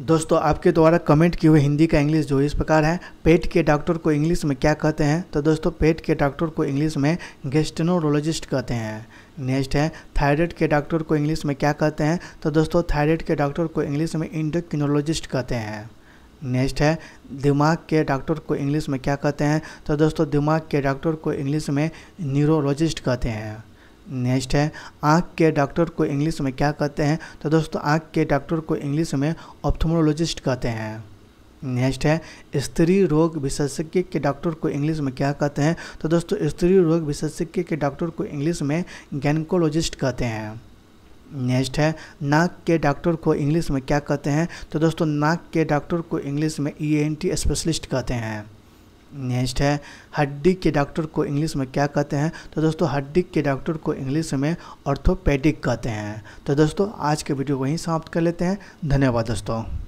दोस्तों आपके द्वारा कमेंट किए हुए हिंदी का इंग्लिश जो इस प्रकार है पेट के डॉक्टर को इंग्लिश में क्या कहते हैं तो दोस्तों पेट के डॉक्टर को इंग्लिश में गेस्टनोरोलॉजिस्ट कहते हैं नेक्स्ट है थायराइड के डॉक्टर को इंग्लिश में क्या कहते हैं तो दोस्तों थायराइड के डॉक्टर को इंग्लिश में इंडोक्रिनोलॉजिस्ट कहते हैं नेक्स्ट है दिमाग के डॉक्टर को इंग्लिश में क्या कहते हैं तो दोस्तों दिमाग के डॉक्टर को इंग्लिश में न्यूरोलॉजिस्ट कहते हैं नेक्स्ट है आँख के डॉक्टर को इंग्लिश में क्या कहते हैं तो दोस्तों आँख के डॉक्टर को इंग्लिश में ऑप्थोमोलॉजिस्ट कहते हैं नेक्स्ट है स्त्री रोग विशेषज्ञ के डॉक्टर को इंग्लिश में क्या कहते हैं तो दोस्तों स्त्री रोग विशेषज्ञ के डॉक्टर को इंग्लिश में गैनकोलॉजिस्ट कहते हैं नेक्स्ट है नाक के डॉक्टर को इंग्लिश में क्या कहते हैं तो दोस्तों नाक के डॉक्टर को इंग्लिश में ई एन टी स्पेशलिस्ट कहते हैं नेक्स्ट है हड्डी के डॉक्टर को इंग्लिश में क्या कहते हैं तो दोस्तों हड्डी के डॉक्टर को इंग्लिश में ऑर्थोपेडिक कहते हैं तो दोस्तों आज के वीडियो को यहीं समाप्त कर लेते हैं धन्यवाद दोस्तों